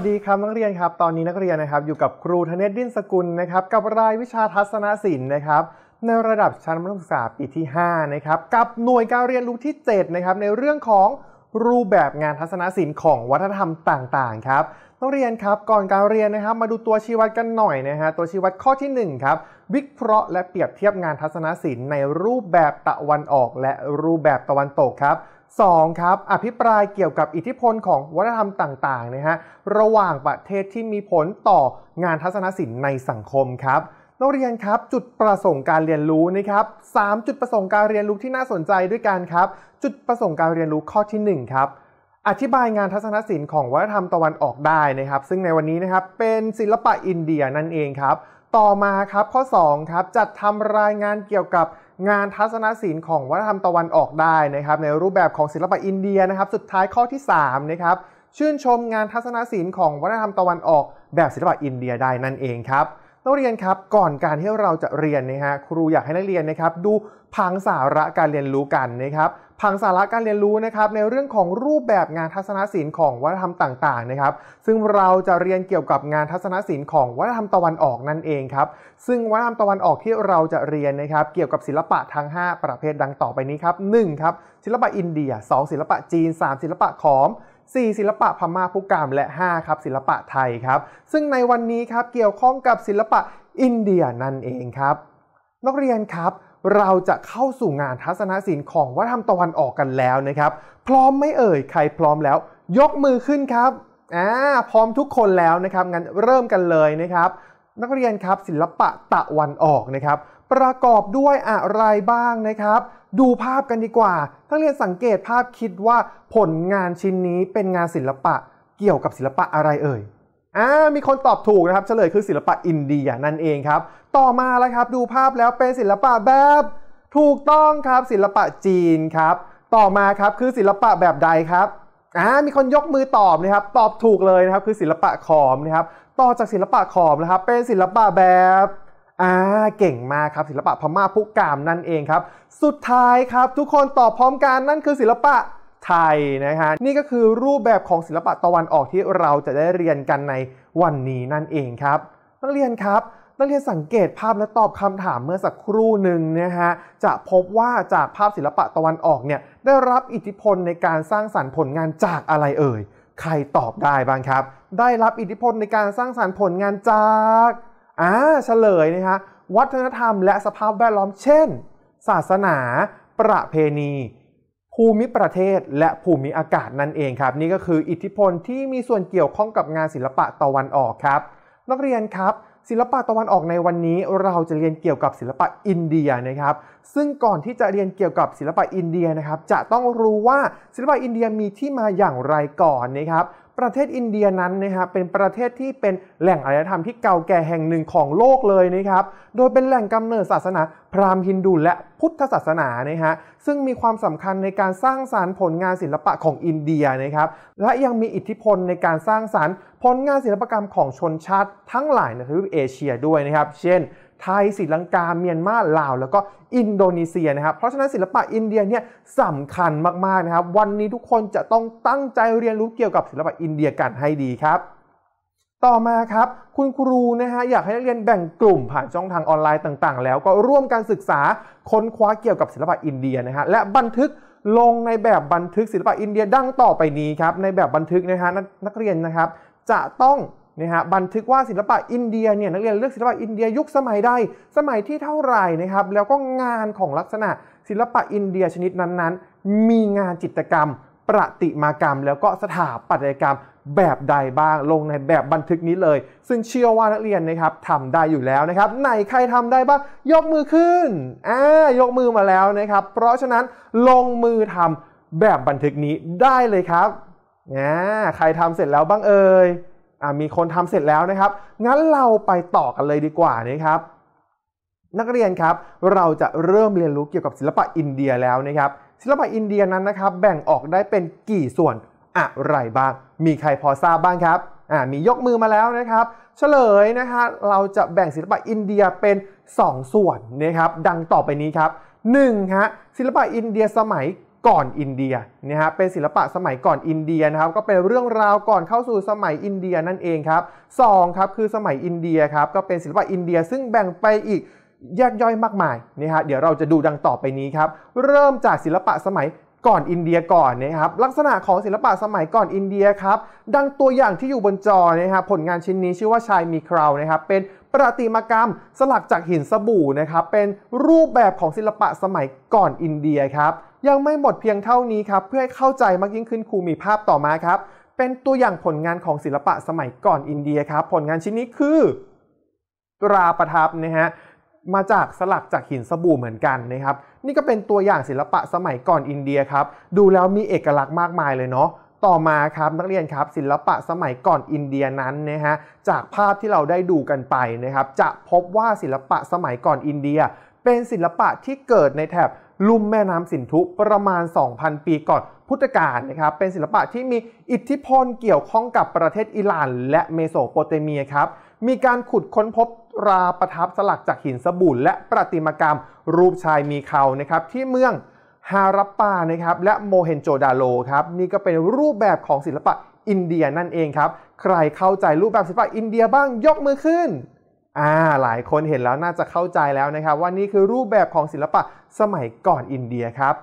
วัสดีครับนักเรียนครับตอนนี้นักเรียนนะครับอยู่กับครูธเนศดิ้นสกุลนะครับ กับรายวิชาทัศนศิลป์นะครับ ในระดับชั้นมัธยมศึกษาปีที่5นะครับกับหน่วยการเรียนรู้ที่ 7 นะครับ ในเรื่องของรูปแบบงานทัศนศิลป์ของวัฒนธรรมต่างๆครับนักเรียนครับก่อนการเรียนนะครับมาดูตัวชี้วัดกันหน่อยนะฮะตัวชี้วัดข้อที่1ครับวิเคราะห์และเปรียบเทียบงานทัศนศิลป์ในรูปแบบตะวันออก และรูปแบบตะวันตกครับ2ครับอภิปรายเกี่ยวกับอิทธิพลของวัฒนธรรมต่างๆนะฮะระหว่างประเทศที่มีผลต่องานทัศนศิลป์ในสังคมครับนักเรียนครับจุดประสงค์การเรียนรู้นะครับสจุดประสงค์การเรียนรู้ที่น่าสนใจด้วยกันครับ จุดประสงค์การเรียนรู้ข้อที่1ครับอธิบายงานทัศนศิลป์ของวัฒนธรรมตะวันออกได้นะครับ ซึ่งในวันนี้นะครับเป็นศิลปะอินเดียนั่นเองครับต่อมาครับข้อ2ครับจัดทำรายงานเกี่ยวกับงานทัศนศิลป์ของวัฒนธรรมตะวันออกได้นะครับ ในรูปแบบของศิลปะอินเดียนะครับสุดท้ายข้อที่3นะครับชื่นชมงานทัศนศิลป์ของวัฒนธรรมตะวันออกแบบศิลปะอินเดียได้นั่นเองครับนักเรียนครับก่อนการที่เราจะเรียนนะฮะครูอยากให้นักเรียนนะครับดูผังสาระการเรียนรู้กันนะครับผังสาระการเรียนรู้นะครับในเรื่องของรูปแบบงานทัศนศิลป์ของวัฒนธรรมต่าง ๆนะครับ ซึ่งเราจะเรียนเกี่ยวกับงานทัศนศิลป์ของวัฒนธรรมตะวันออกนั่นเองครับ ซึ่งวัฒนธรรมตะวันออกที่เราจะเรียนนะครับ เกี่ยวกับศิลปะทั้ง5 ประเภทดังต่อไปนี้ครับ1ครับศิลปะอินเดีย 2 ศิลปะจีน 3 ศิลปะขอม4ศิลปะพม่าพุกามและ 5 ครับศิลปะไทยครับ ซึ่งในวันนี้ครับเกี่ยวข้องกับศิลปะอินเดียนั่นเองครับนักเรียนครับเราจะเข้าสู่งานทัศนศิลป์ของวัฒนธรรมตะวันออกกันแล้วนะครับ พร้อมไม่เอ่ยใครพร้อมแล้ว ยกมือขึ้นครับ อ่าพร้อมทุกคนแล้วนะครับงั้นเริ่มกันเลยนะครับ นักเรียนครับ ศิลปะตะวันออกนะครับ ประกอบด้วยอะไรบ้างนะครับ ดูภาพกันดีกว่านักเรียนสังเกตภาพคิดว่าผลงานชิ้นนี้เป็นงานศิลปะเกี่ยวกับศิลปะอะไรเอ่ยอ่ามีคนตอบถูกนะครับเฉลยคือศิลปะอินเดียนั่นเองครับต่อมาแล้วครับดูภาพแล้วเป็นศิลปะแบบถูกต้องครับศิลปะจีนครับต่อมาครับคือศิลปะแบบใดครับอ่ามีคนยกมือตอบนะครับตอบถูกเลยนะครับคือศิลปะขอมนะครับต่อจากศิลปะขอมนะครับเป็นศิลปะแบบอ่าเก่งมากครับศิลปะพม่าพุกามนั่นเองครับสุดท้ายครับทุกคนตอบพร้อมกันนั่นคือศิลปะไทยนะคะนี่ก็คือรูปแบบของศิลปะตะวันออกที่เราจะได้เรียนกันในวันนี้นั่นเองครับนักเรียนครับนักเรียนสังเกตภาพและตอบคำถามเมื่อสักครู่หนึ่งนะฮะจะพบว่าจากภาพศิลปะตะวันออกเนี่ยได้รับอิทธิพลในการสร้างสรรค์ผลงานจากอะไรเอ่ยใครตอบได้บ้างครับได้รับอิทธิพลในการสร้างสรรค์ผลงานจากอ่าเฉลยนะฮะวัฒนธรรมและสภาพแวดล้อม เช่น ศาสนาประเพณีภูมิประเทศและภูมิอากาศนั่นเองครับนี่ก็คืออิทธิพลที่มีส่วนเกี่ยวข้องกับงานศิลปะตะวันออกครับ นักเรียนครับศิลปะตะวันออกในวันนี้เราจะเรียนเกี่ยวกับศิลปะอินเดียนะครับ ซึ่งก่อนที่จะเรียนเกี่ยวกับศิลปะอินเดียนะครับจะต้องรู้ว่าศิลปะอินเดียมีที่มาอย่างไรก่อนนะครับประเทศอินเดียนั้นนะครับเป็นประเทศที่เป็นแหล่งอารยธรรมที่เก่าแก่แห่งหนึ่งของโลกเลยนะครับโดยเป็นแหล่งกำเนิดศาสนา พราหมณ์ฮินดูและพุทธศาสนานะฮะซึ่งมีความสำคัญในการสร้างสารรค์ผลงานศิลปะของอินเดียนะครับ และยังมีอิทธิพลในการสร้างสารรค์ผลงานศิลปกรรมของชนชาติ ทั้งหลายในทวีปเอเชียด้วยนะครับ เช่นไทยศรีลังกาเมียนมาลาวแล้วก็อินโดนีเซียนะครับ เพราะฉะนั้นศิลปะอินเดียเนี่ยสำคัญมากๆนะครับวันนี้ทุกคนจะต้องตั้งใจเรียนรู้เกี่ยวกับศิลปะอินเดียกันให้ดีครับ ต่อมาครับ คุณครูนะฮะอยากให้นักเรียนแบ่งกลุ่มผ่านช่องทางออนไลน์ต่างๆ แล้วก็ร่วมการศึกษาค้นคว้าเกี่ยวกับศิลปะอินเดียนะฮะและบันทึกลงในแบบบันทึกศิลปะอินเดียดังต่อไปนี้ครับในแบบบันทึกนะฮะนักเรียนนะครับ จะต้องนะฮะบันทึกว่าศิลปะอินเดียเนี่ย นักเรียนเลือกศิลปะอินเดียยุคสมัยใดสมัยที่เท่าไหร่นะครับ แล้วก็งานของลักษณะศิลปะอินเดียชนิดนั้นๆ มีงานจิตรกรรมประติมากรรมแล้วก็สถาปัตยกรรมแบบใดบ้างลงในแบบบันทึกนี้เลย ซึ่งเชื่อว่านักเรียนนะครับทำได้อยู่แล้วนะครับไหนใครทำได้บ้างยกมือขึ้นอ่ายกมือมาแล้วนะครับ เพราะฉะนั้นลงมือทำแบบบันทึกนี้ได้เลยครับอ่าใครทำเสร็จแล้วบ้างเอ่ยมีคนทำเสร็จแล้วนะครับ งั้นเราไปต่อกันเลยดีกว่านะครับนักเรียนครับเราจะเริ่มเรียนรู้เกี่ยวกับศิลปะอินเดียแล้วนะครับศิลปะอินเดียนั้นนะครับแบ่งออกได้เป็นกี่ส่วน อะไรบ้าง มีใครพอทราบบ้างครับมียกมือมาแล้วนะครับ เฉลยนะฮะเราจะแบ่งศิลปะอินเดียเป็น 2 ส่วนนะครับดังต่อไปนี้ครับ1ฮะศิลปะอินเดียสมัยก่อนอินเดียนะฮะเป็นศิลปะสมัยก่อนอินเดียนะครับก็เป็นเรื่องราวก่อนเข้าสู่สมัยอินเดียนั่นเองครับ2ครับคือสมัยอินเดียครับก็เป็นศิลปะอินเดียซึ่งแบ่งไปอีกแยกย่อยมากมายนะฮะเดี๋ยวเราจะดูดังต่อไปนี้ครับเริ่มจากศิลปะสมัยก่อนอินเดียก่อนนะครับ ลักษณะของศิลปะสมัยก่อนอินเดียครับดังตัวอย่างที่อยู่บนจอนะครับผลงานชิ้นนี้ชื่อว่าชายมีคราวนะครับ เป็นประติมากรรมสลักจากหินสบู่นะครับ เป็นรูปแบบของศิลปะสมัยก่อนอินเดียครับยังไม่หมดเพียงเท่านี้ครับเพื่อให้เข้าใจมากยิ่งขึ้นครูมีภาพต่อมาครับเป็นตัวอย่างผลงานของศิลปะสมัยก่อนอินเดียครับผลงานชิ้นนี้คือตราประทับนะฮะมาจากสลักจากหินสบู่เหมือนกันนะครับนี่ก็เป็นตัวอย่างศิลปะสมัยก่อนอินเดียครับดูแล้วมีเอกลักษณ์มากมายเลยเนาะต่อมาครับนักเรียนครับศิลปะสมัยก่อนอินเดียนั้นนะฮะจากภาพที่เราได้ดูกันไปนะครับจะพบว่าศิลปะสมัยก่อนอินเดีย เป็นศิลปะที่เกิดในแถบลุ่มแม่น้ำสินธุประมาณ 2,000 ปีก่อนพุทธกาลนะครับ เป็นศิลปะที่มีอิทธิพลเกี่ยวข้องกับประเทศอิหร่านและเมโสโปเตเมียครับ มีการขุดค้นพบราประทับสลักจากหินสบู่และประติมากรรมรูปชายมีเขานะครับที่เมืองฮารัปปานะครับและโมเฮนโจดาโลครับนี่ก็เป็นรูปแบบของศิลปะอินเดียนั่นเองครับ ใครเข้าใจรูปแบบศิลปะอินเดียบ้างยกมือขึ้นอ่าหลายคนเห็นแล้วน่าจะเข้าใจแล้วนะครับว่านี่คือรูปแบบของศิลปะสมัยก่อนอินเดียครับ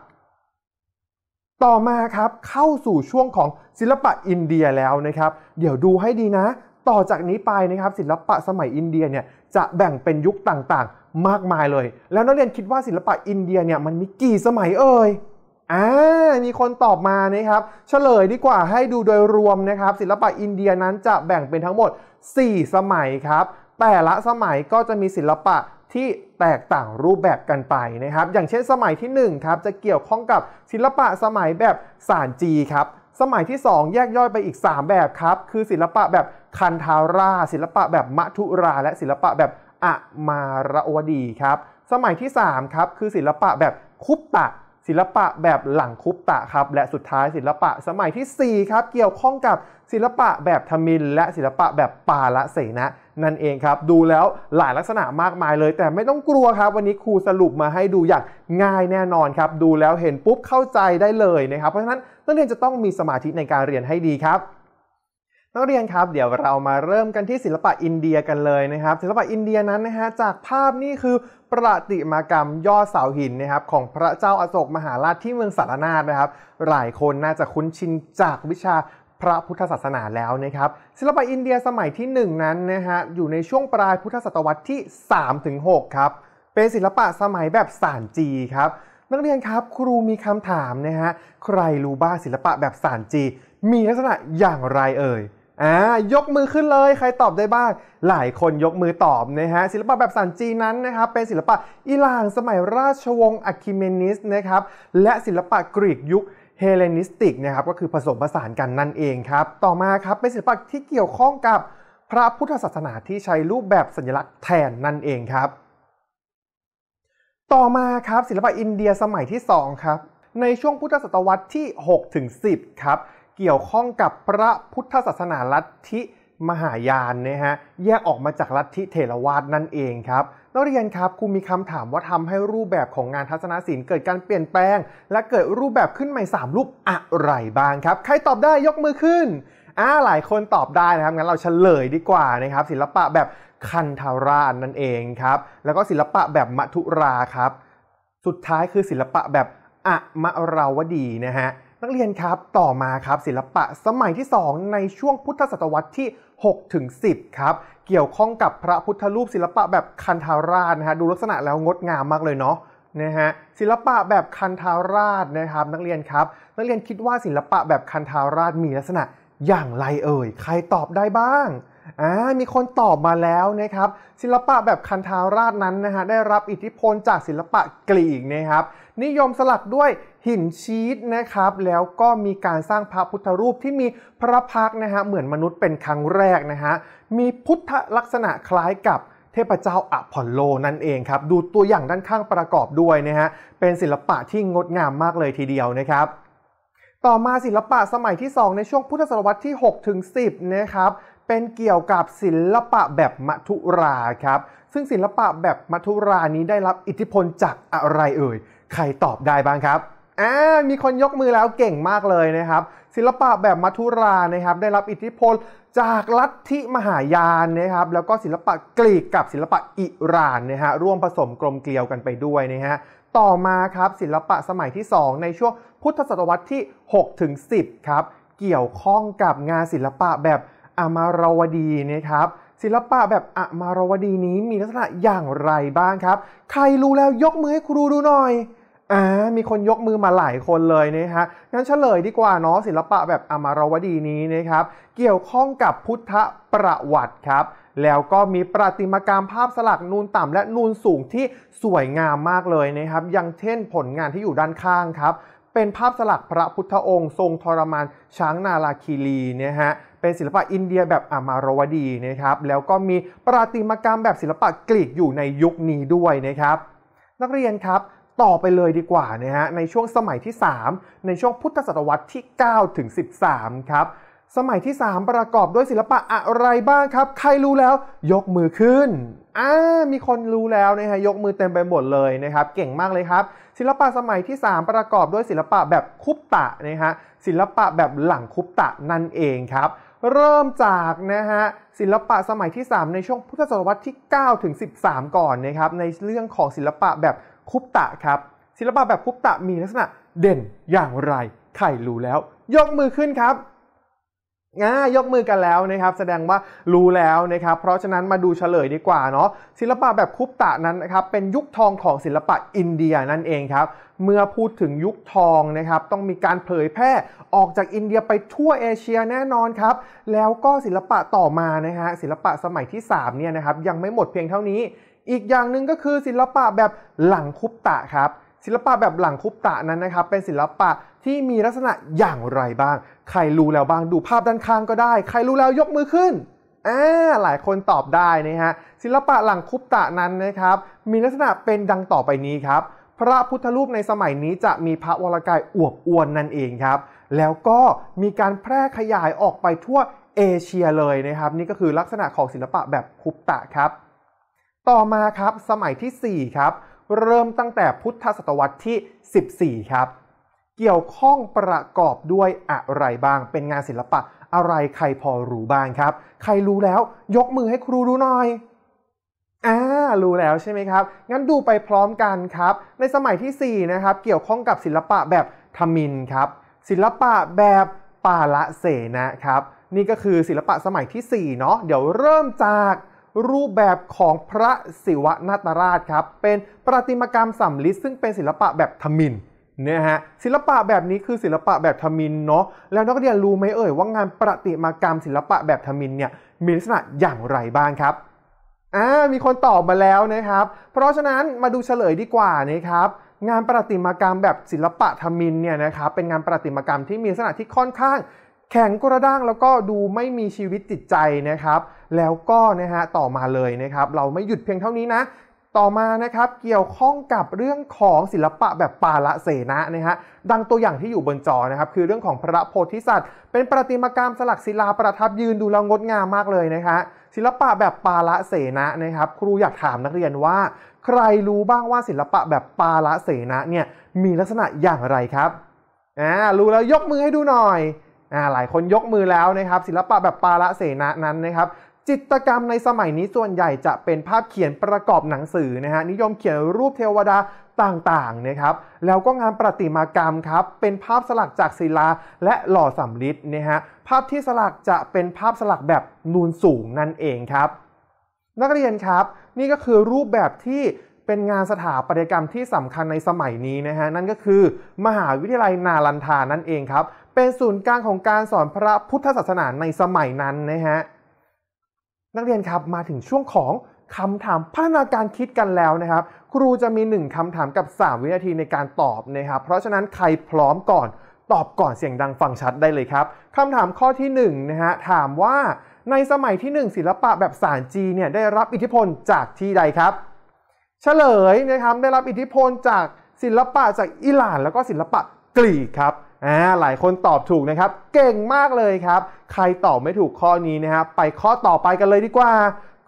ต่อมาครับเข้าสู่ช่วงของศิลปะอินเดียแล้วนะครับ เดี๋ยวดูให้ดีนะ ต่อจากนี้ไปนะครับ ศิลปะสมัยอินเดียเนี่ยจะแบ่งเป็นยุคต่างๆมากมายเลย แล้วนักเรียนคิดว่าศิลปะอินเดียเนี่ยมันมีกี่สมัยเอ่ยอ่ามีคนตอบมานะครับ เฉลยดีกว่าให้ดูโดยรวมนะครับ ศิลปะอินเดียนั้นจะแบ่งเป็นทั้งหมด 4 สมัยครับแต่ละสมัยก็จะมีศิลปะที่แตกต่างรูปแบบกันไปนะครับ อย่างเช่นสมัยที่1ครับจะเกี่ยวข้องกับศิลปะสมัยแบบสานจีครับ สมัยที่ 2 แยกย่อยไปอีก 3 แบบครับ คือศิลปะแบบคันทารา ศิลปะแบบมัทุรา และศิลปะแบบอะมารวดีครับ สมัยที่3ครับคือศิลปะแบบคุปตะศิลปะแบบหลังคุปตะครับ และสุดท้ายศิลปะสมัยที่ 4 ครับ เกี่ยวข้องกับศิลปะแบบทมิน และ ศิลปะแบบปาละเสนะ นั่นเองครับดูแล้วหลายลักษณะมากมายเลย แต่ไม่ต้องกลัวครับ วันนี้ครูสรุปมาให้ดูอย่างง่ายแน่นอนครับ ดูแล้วเห็นปุ๊บเข้าใจได้เลยนะครับ เพราะฉะนั้นนักเรียนจะต้องมีสมาธิในการเรียนให้ดีครับนักเรียนครับเดี๋ยวเรามาเริ่มกันที่ศิลปะอินเดียกันเลยนะครับ ศิลปะอินเดียนั้นนะฮะจากภาพนี่คือประติมากรรมย่อเสาหินนะครับของพระเจ้าอาโศกมหาราชที่เมืองสารนาฏนะครับ หลายคนน่าจะคุ้นชินจากวิชาพระพุทธศาสนาแล้วนะครับศิลปะอินเดียสมัยที่ 1นั้นนะฮะอยู่ในช่วงปลายพุทธศตวรรษที่3-6ครับเป็นศิลปะสมัยแบบสานจีครับนักเรียนครับครูมีคำถามนะฮะใครรู้บ้างศิลปะแบบสานจี มีลักษณะอย่างไรเอ่ยอ่ายกมือขึ้นเลยใครตอบได้บ้าง หลายคนยกมือตอบนะฮะศิลปะแบบสันจีนั้นนะครับ เป็นศิลปะอิหร่านสมัยราชวงศ์อะคิเมนิสนะครับ และศิลปะกรีกยุคเฮเลนิสติกนะครับก็คือผสมผสานกันนั่นเองครับ ต่อมาครับเป็นศิลปะที่เกี่ยวข้องกับพระพุทธศาสนาที่ใช้รูปแบบสัญลักษณ์แทนนั่นเองครับ ต่อมาครับศิลปะอินเดียสมัยที่2ครับในช่วงพุทธศตวรรษที่6ถึง10 ครับเกี่ยวข้องกับพระพุทธศาสนา ลัทธิมหายานนะฮะแยกออกมาจากลัทธิเถรวาทนั่นเองครับนักเรียนครับครูมีคำถามว่าทำให้รูปแบบของงานทัศนศิลป์เกิดการเปลี่ยนแปลง และเกิดรูปแบบขึ้นใหม่3รูปอะไรบ้างครับ ใครตอบได้ยกมือขึ้นอ่าหลายคนตอบได้นะครับงั้นเราเฉลยดีกว่านะครับ ศิลปะแบบคันธารานั่นเองครับ แล้วก็ศิลปะแบบมัทุราครับ สุดท้ายคือศิลปะแบบอะมะราวดีนะฮะนักเรียนครับ ต่อมาครับ ศิลปะสมัยที่ 2 ในช่วงพุทธศตวรรษที่6ถึง10 ครับ เกี่ยวข้องกับพระพุทธรูปศิลปะแบบคันธาราชนะฮะดูลักษณะแล้วงดงามมากเลยเนาะนะฮะศิลปะแบบคันธาราชนะครับนักเรียนครับ นักเรียนคิดว่าศิลปะแบบคันธาราชมีลักษณะอย่างไรเอ่ยใครตอบได้บ้างมีคนตอบมาแล้วนะครับ ศิลปะแบบคันทาราชนั้นนะฮะได้รับอิทธิพลจากศิลปะกรีกนะครับ นิยมสลักด้วยหินชีตนะครับ แล้วก็มีการสร้างพระพุทธรูปที่มีพระพักนะฮะเหมือนมนุษย์เป็นครั้งแรกนะฮะมีพุทธลักษณะคล้ายกับเทพเจ้าอะพอลโลนั่นเองครับ ดูตัวอย่างด้านข้างประกอบด้วยนะฮะเป็นศิลปะที่งดงามมากเลยทีเดียวนะครับ ต่อมาศิลปะสมัยที่2ในช่วงพุทธศตวรรษที่6ถึง10นะครับเป็นเกี่ยวกับศิลปะแบบมัทุรา ครับ ซึ่งศิลปะแบบมัทุรานี้ได้รับอิทธิพลจากอะไรเอ่ย ใครตอบได้บ้างครับอ่ามีคนยกมือแล้วเก่งมากเลยนะครับ ศิลปะแบบมัทุรา นะครับ ได้รับอิทธิพลจากลัทธิมหายานนะครับ แล้วก็ศิลปะกรีกกับศิลปะอิหร่านนะฮะร่วมผสมกลมเกลียวกันไปด้วยนะฮะ ต่อมาครับศิลปะสมัยที่ 2 ในช่วงพุทธศตวรรษที่6ถึง10ครับ เกี่ยวข้องกับงานศิลปะแบบอมารวดีนะครับ ศิลปะแบบอมารวดีนี้มีลักษณะอย่างไรบ้างครับ ใครรู้แล้วยกมือให้ครูดูหน่อยอ่ามีคนยกมือมาหลายคนเลยนะฮะงั้นเฉลยดีกว่า เนาะศิลปะแบบอมารวดีนี้นะครับ เกี่ยวข้องกับพุทธประวัติครับ แล้วก็มีประติมากรรมภาพสลักนูนต่ำและนูนสูงที่สวยงามมากเลยนะครับ อย่างเช่นผลงานที่อยู่ด้านข้างครับ เป็นภาพสลักพระพุทธองค์ทรงทรมานช้างนาลาคีรีนะฮะเป็นศิลปะอินเดียแบบอามารวดีนะครับ แล้วก็มีประติมากรรมแบบศิลปะกรีกอยู่ในยุคนี้ด้วยนะครับ นักเรียนครับต่อไปเลยดีกว่านะฮะในช่วงสมัยที่ 3 ในช่วงพุทธศตวรรษที่9ถึง13ครับสมัยที่ 3 ประกอบด้วยศิลปะอะไรบ้างครับ ใครรู้แล้วยกมือขึ้นอ่ามีคนรู้แล้วนะฮะยกมือเต็มไปหมดเลยนะครับ เก่งมากเลยครับ ศิลปะสมัยที่ 3 ประกอบด้วยศิลปะแบบคุปตะนะฮะศิลปะแบบหลังคุปตะนั่นเองครับเริ่มจากนะฮะศิลปะสมัยที่ 3 ในช่วงพุทธศตวรรษที่ 9 ถึง 13 ก่อนนะครับ ในเรื่องของศิลปะแบบคุปตะครับ ศิลปะแบบคุปตะมีลักษณะเด่นอย่างไร ใครรู้แล้ว ยกมือขึ้นครับง่ายกมือกันแล้วนะครับแสดงว่ารู้แล้วนะครับเพราะฉะนั้นมาดูเฉลยดีกว่าเนาะศิลปะแบบคุปตะนั้นนะครับเป็นยุคทองของศิลปะอินเดียนั่นเองครับเมื่อพูดถึงยุคทองนะครับต้องมีการเผยแพร่ออกจากอินเดียไปทั่วเอเชียแน่นอนครับแล้วก็ศิลปะต่อมานะฮะศิลปะสมัยที่3เนี่ยนะครับยังไม่หมดเพียงเท่านี้ อีกอย่างหนึ่งก็คือศิลปะแบบหลังคุปตะครับศิลปะแบบหลังคุปตะนั้นนะครับเป็นศิลปะที่มีลักษณะอย่างไรบ้าง ใครรู้แล้วบ้าง ดูภาพด้านข้างก็ได้ ใครรู้แล้วยกมือขึ้นอ่หลายคนตอบได้นะฮะศิลปะหลังคุปตะนั้นนะครับ มีลักษณะเป็นดังต่อไปนี้ครับ พระพุทธรูปในสมัยนี้จะมีพระวรกายอวบอ้วนนั่นเองครับ แล้วก็มีการแพร่ขยายออกไปทั่วเอเชียเลยนะครับ นี่ก็คือลักษณะของศิลปะแบบคุปตะครับ ต่อมาครับสมัยที่ 4 ครับ เริ่มตั้งแต่พุทธศตวรรษที่ 14 ครับเกี่ยวข้องประกอบด้วย อะไร บ้าง เป็นงานศิลปะอะไรใครพอรู้บ้างครับ ใครรู้แล้วยกมือให้ครูดูหน่อย อ่ารู้แล้ว ใช่ไหมครับ งั้นดูไปพร้อมกันครับ ในสมัยที่ 4 นะครับ เกี่ยวข้องกับศิลปะแบบทมิน ครับ ศิลปะแบบปาละเสนะครับ นี่ก็คือศิลปะสมัยที่4เนาะ เดี๋ยวเริ่มจากรูปแบบของพระศิวนาตราชครับ เป็นประติมากรรมสำลิดซึ่งเป็นศิลปะแบบทมินนี่ยฮะศิลปะแบบนี้คือศิลปะแบบทมินเนาะแล้วนักเรียนรู้ไหมเอ่ยว่างานประติมากรรม ศิลปะแบบ ทมินเนี่ยมีลักษณะอย่างไรบ้างครับอ่ามีคนตอบมาแล้วนะครับเพราะฉะนั้นมาดูเฉลยดีกว่านะครับงานประติมากรรมแบบศิลปะทมินเนี่ยนะครับเป็นงานประติมากรรมที่มีลักษณะที่ค่อนข้างแข็งกระด้างแล้วก็ดูไม่มีชีวิตจิตใจนะครับแล้วก็นะฮะต่อมาเลยนะครับเราไม่หยุดเพียงเท่านี้นะต่อมานะครับเกี่ยวข้องกับเรื่องของศิลปะแบบปาละเสนะนะฮะดังตัวอย่างที่อยู่บนจอนะครับ คือเรื่องของพระโพธิสัตว์ เป็นประติมากรรมสลักศิลาประทับยืนดูแลงดงามมากเลยนะคะศิลปะแบบปาละเสนะนะครับ ครูอยากถามนักเรียนว่า ใครรู้บ้างว่าศิลปะแบบปาละเสนะเนี่ยมีลักษณะอย่างไรครับอ่ารู้แล้วยกมือให้ดูหน่อยอ่าหลายคนยกมือแล้วนะครับ ศิลปะแบบปาละเสนะนั้นนะครับจิตกรรมในสมัยนี้ส่วนใหญ่จะเป็นภาพเขียนประกอบหนังสือนะฮะนิยมเขียนรูปเทวดาต่างๆนะครับ แล้วก็งานประติมากรรมครับเป็นภาพสลักจากศิลาและหล่อสำริดนะฮะภาพที่สลักจะเป็นภาพสลักแบบนูนสูงนั่นเองครับ นักเรียนครับนี่ก็คือรูปแบบที่เป็นงานสถาปัตยกรรมที่สำคัญในสมัยนี้นะฮะนั่นก็คือมหาวิทยาลัยนาลันทานั่นเองครับ เป็นศูนย์กลางของการสอนพระพุทธศาสนาในสมัยนั้นนะฮะนักเรียนครับมาถึงช่วงของคำถามพัฒนาการคิดกันแล้วนะครับ ครูจะมี 1 คำถามกับ 3 วินาทีในการตอบนะครับ เพราะฉะนั้นใครพร้อมก่อนตอบก่อนเสียงดังฟังชัดได้เลยครับคำถามข้อที่1นะฮะถามว่าในสมัยที่ 1 ศิลปะแบบสารจีเนี่ยได้รับอิทธิพลจากที่ใดครับ เฉลยนะครับได้รับอิทธิพลจากศิลปะจากอิหร่าน แล้วก็ศิลปะกรีกครับอ่าหลายคนตอบถูกนะครับ เก่งมากเลยครับ ใครตอบไม่ถูกข้อนี้นะครับ ไปข้อต่อไปกันเลยดีกว่า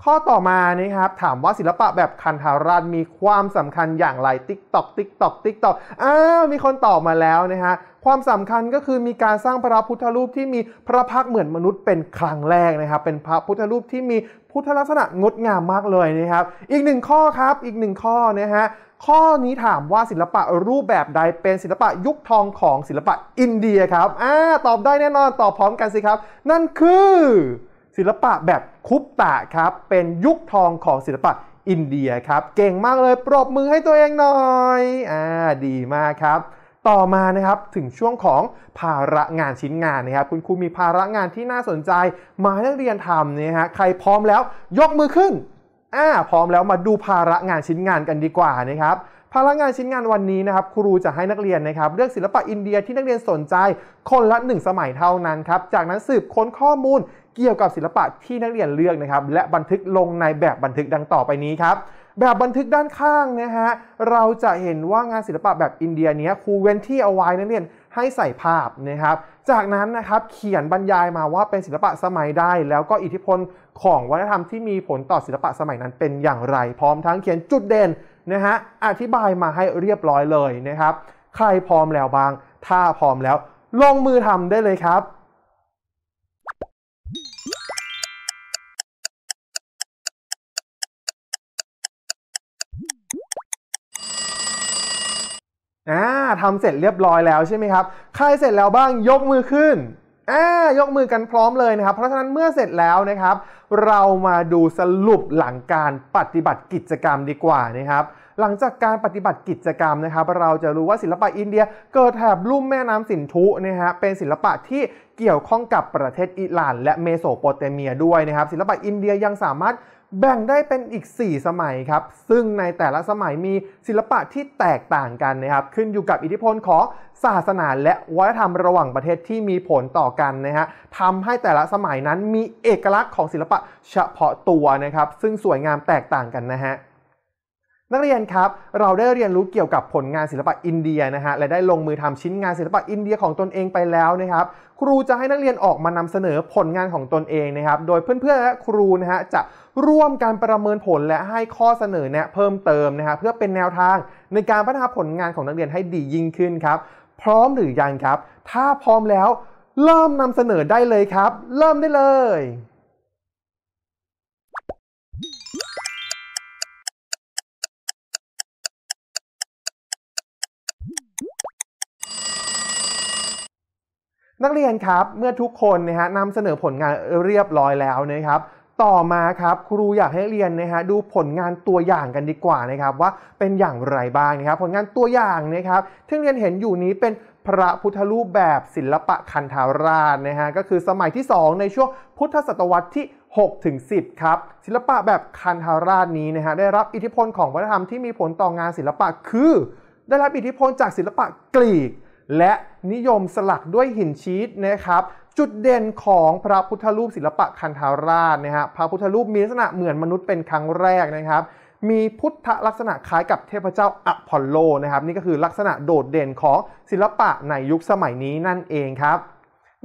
ข้อต่อมานะครับ ถามว่าศิลปะแบบคันธารันมีความสำคัญอย่างไรติ๊กตอกติ๊กตอกติ๊กตอกอ้าวมีคนตอบมาแล้วนะฮะความสำคัญก็คือมีการสร้างพระพุทธรูปที่มีพระพักเหมือนมนุษย์เป็นครั้งแรกนะครับ เป็นพระพุทธรูปที่มีพุทธลักษณะงดงามมากเลยนะครับ อีกหนึ่งข้อครับอีกหนึ่งข้อนะฮะข้อนี้ถามว่าศิลปะรูปแบบใดเป็นศิลปะยุคทองของศิลปะอินเดียครับอ่าตอบได้แน่นอน ตอบพร้อมกันสิครับ นั่นคือ ศิลปะแบบคุปตะครับเป็นยุคทองของศิลปะอินเดียครับเก่งมากเลยปรบมือให้ตัวเองหน่อยอ่าดีมากครับ ต่อมานะครับถึงช่วงของภาระงานชิ้นงานนะครับคุณครูมีภาระงานที่น่าสนใจมาให้นักเรียนทำนียฮะใครพร้อมแล้วยกมือขึ้นอ่า พร้อมแล้วมาดูภาระงานชิ้นงานกันดีกว่านะครับภาระงานชิ้นงานวันนี้นะครับครูจะให้นักเรียนนะครับเลือกศิลปะอินเดียที่นักเรียนสนใจคนละ1สมัยเท่านั้นครับจากนั้นสืบค้นข้อมูล เกี่ยวกับศิลปะที่นักเรียนเลือกนะครับและบันทึกลงในแบบบันทึกดังต่อไปนี้ครับแบบบันทึกด้านข้างนะฮะเราจะเห็นว่างานศิลปะแบบอินเดียนี้ครูเว้นที่เอาไว้นักเรียนให้ใส่ภาพนะครับจากนั้นนะครับเขียนบรรยายมาว่าเป็นศิลปะสมัยใดแล้วก็อิทธิพลของวัฒนธรรมที่มีผลต่อศิลปะสมัยนั้นเป็นอย่างไร พร้อมทั้งเขียนจุดเด่นนะฮะอธิบายมาให้เรียบร้อยเลยนะครับ ใครพร้อมแล้วบ้าง ถ้าพร้อมแล้วลงมือทำได้เลยครับทำเสร็จเรียบร้อยแล้วใช่ไหมครับ ใครเสร็จแล้วบ้างยกมือขึ้นแอบยกมือกันพร้อมเลยนะครับ เพราะฉะนั้นเมื่อเสร็จแล้วนะครับ เรามาดูสรุปหลังการปฏิบัติกิจกรรมดีกว่านะครับ หลังจากการปฏิบัติกิจกรรมนะครับ เราจะรู้ว่าศิลปะอินเดียเกิดแถบลุ่มแม่น้ำสินธุนะฮะ เป็นศิลปะที่เกี่ยวข้องกับประเทศอิหร่านและเมโสโปเตเมียด้วยนะครับ ศิลปะอินเดียยังสามารถแบ่งได้เป็นอีก4สมัยครับ ซึ่งในแต่ละสมัยมีศิลปะที่แตกต่างกันนะครับ ขึ้นอยู่กับอิทธิพลของศาสนา และวัฒนธรรมระหว่างประเทศที่มีผลต่อกันนะฮะทำให้แต่ละสมัยนั้นมีเอกลักษณ์ของศิลปะเฉพาะตัวนะครับ ซึ่งสวยงามแตกต่างกันนะฮะ นักเรียนครับ เราได้เรียนรู้เกี่ยวกับผลงานศิลปะอินเดียนะฮะ และได้ลงมือทำชิ้นงานศิลปะอินเดียของตนเองไปแล้วนะครับ ครูจะให้นักเรียนออกมานำเสนอผลงานของตนเองนะครับ โดยเพื่อนๆและครูนะฮะจะร่วมการประเมินผลและให้ข้อเสนอแนะ เพิ่มเติมนะครับ เพื่อเป็นแนวทางในการพัฒนาผลงานของนักเรียนให้ดียิ่งขึ้นครับ พร้อมหรือยังครับ ถ้าพร้อมแล้วเริ่มนำเสนอได้เลยครับ เริ่มได้เลย นักเรียนครับ เมื่อทุกคนนะฮะนำเสนอผลงานเรียบร้อยแล้วนะครับต่อมาครับครูอยากให้เรียนนะฮะดูผลงานตัวอย่างกันดีกว่านะครับว่าเป็นอย่างไรบ้างนะครับผลงานตัวอย่างนะครับที่เรียนเห็นอยู่นี้เป็นพระพุทธรูปแบบศิลปะคันธาราชนะฮะก็คือสมัยที่2ในช่วงพุทธศตวรรษที่6ถึง10ครับศิลปะแบบคันธาราชนี้นะฮะได้รับอิทธิพลของวัฒนธรรมที่มีผลต่องานศิลปะคือ ได้รับอิทธิพลจากศิลปะกรีกและนิยมสลักด้วยหินชีตนะครับ จุดเด่นของพระพุทธรูปศิลปะคันธาราชนะฮะพระพุทธรูปมีลักษณะเหมือนมนุษย์เป็นครั้งแรกนะครับ มีพุทธลักษณะคล้ายกับเทพเจ้าอพอลโลนะครับ นี่ก็คือลักษณะโดดเด่นของศิลปะในยุคสมัยนี้นั่นเองครับ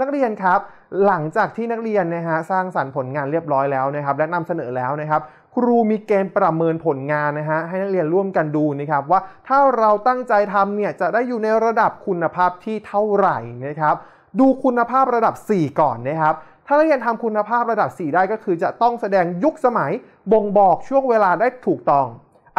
นักเรียนครับ หลังจากที่นักเรียนนะฮะสร้างสรรค์ผลงานเรียบร้อยแล้วนะครับ และนำเสนอแล้วนะครับครูมีเกณฑ์ประเมินผลงานนะฮะให้นักเรียนร่วมกันดูนะครับว่าถ้าเราตั้งใจทำเนี่ยจะได้อยู่ในระดับคุณภาพที่เท่าไหร่นะครับ ดูคุณภาพระดับ 4 ก่อนนะครับถ้านักเรียนทำคุณภาพระดับ 4 ได้ก็คือจะต้องแสดงยุคสมัยบ่งบอกช่วงเวลาได้ถูกต้อง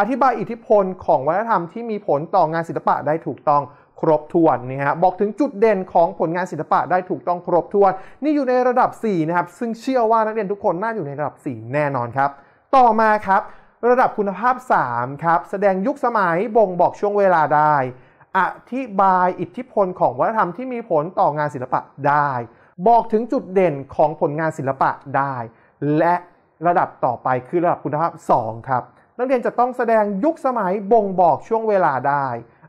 อธิบายอิทธิพลของวัฒนธรรมที่มีผลต่องานศิลปะได้ถูกต้องครบถ้วนนะฮะบอกถึงจุดเด่นของผลงานศิลปะได้ถูกต้องครบถ้วน นี่อยู่ในระดับ4นะครับซึ่งเชื่อว่านักเรียนทุกคนน่าอยู่ในระดับ 4 แน่นอนครับต่อมาครับระดับคุณภาพ3ครับแสดงยุคสมัยบ่งบอกช่วงเวลาได้ อธิบายอิทธิพลของวัฒนธรรมที่มีผลต่องานศิลปะได้ บอกถึงจุดเด่นของผลงานศิลปะได้ และระดับต่อไปคือระดับคุณภาพ2ครับนักเรียนจะต้องแสดงยุคสมัยบ่งบอกช่วงเวลาได้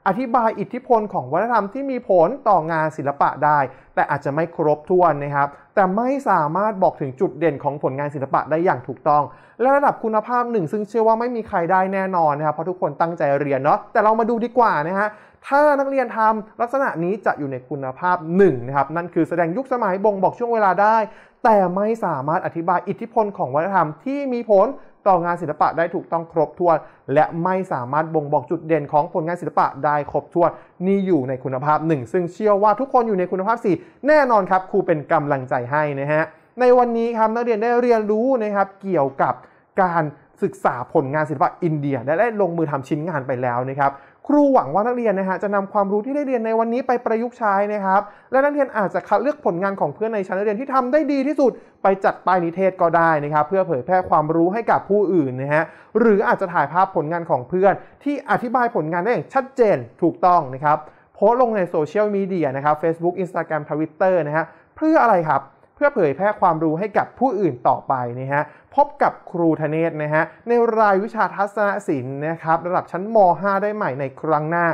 อธิบายอิทธิพลของวัฒนธรรมที่มีผลต่องานศิลปะได้ แต่อาจจะไม่ครบถ้วนนะครับ แต่ไม่สามารถบอกถึงจุดเด่นของผลงานศิลปะได้อย่างถูกต้อง และระดับคุณภาพหนึ่งซึ่งเชื่อว่าไม่มีใครได้แน่นอนนะครับ เพราะทุกคนตั้งใจเรียนเนาะ แต่เรามาดูดีกว่านะฮะ ถ้านักเรียนทำลักษณะนี้จะอยู่ในคุณภาพ 1นะครับ นั่นคือแสดงยุคสมัยบ่งบอกช่วงเวลาได้ แต่ไม่สามารถอธิบายอิทธิพลของวัฒนธรรมที่มีผลต่องานศิลปะได้ถูกต้องครบถ้วนและไม่สามารถบ่งบอกจุดเด่นของผลงานศิลปะได้ครบถ้วนนี่อยู่ในคุณภาพ1ซึ่งเชื่อว่าทุกคนอยู่ในคุณภาพ 4 แน่นอนครับครูเป็นกำลังใจให้นะฮะในวันนี้ครับนักเรียนได้เรียนรู้นะครับเกี่ยวกับการศึกษาผลงานศิลปะอินเดีย และได้ลงมือทำชิ้นงานไปแล้วนะครับครูหวังว่านักเรียนนะฮะจะนำความรู้ที่ได้เรียนในวันนี้ไปประยุกต์ใช้นะครับ และนักเรียนอาจจะคัดเลือกผลงานของเพื่อนในชั้นเรียนที่ทำได้ดีที่สุดไปจัดป้ายนิเทศก็ได้นะครับ เพื่อเผยแพร่ความรู้ให้กับผู้อื่นนะฮะหรืออาจจะถ่ายภาพผลงานของเพื่อนที่อธิบายผลงานได้อย่างชัดเจนถูกต้องนะครับโพสต์ลงในโซเชียลมีเดียนะครับ Facebook Instagram Twitter นะฮะเพื่ออะไรครับเพื่อเผยแพร่ความรู้ให้กับผู้อื่นต่อไปนะฮะพบกับครูธเนศนะฮะในรายวิชาทัศนศิลป์นะครับระดับชั้นม .5 ได้ใหม่ในครั้งหน้า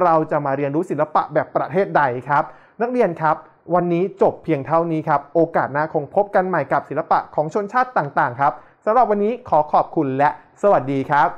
เราจะมาเรียนรู้ศิลปะแบบประเทศใดครับ นักเรียนครับวันนี้จบเพียงเท่านี้ครับโอกาสหน้าคงพบกันใหม่กับศิลปะของชนชาติต่างๆครับสำหรับวันนี้ขอขอบคุณและสวัสดีครับ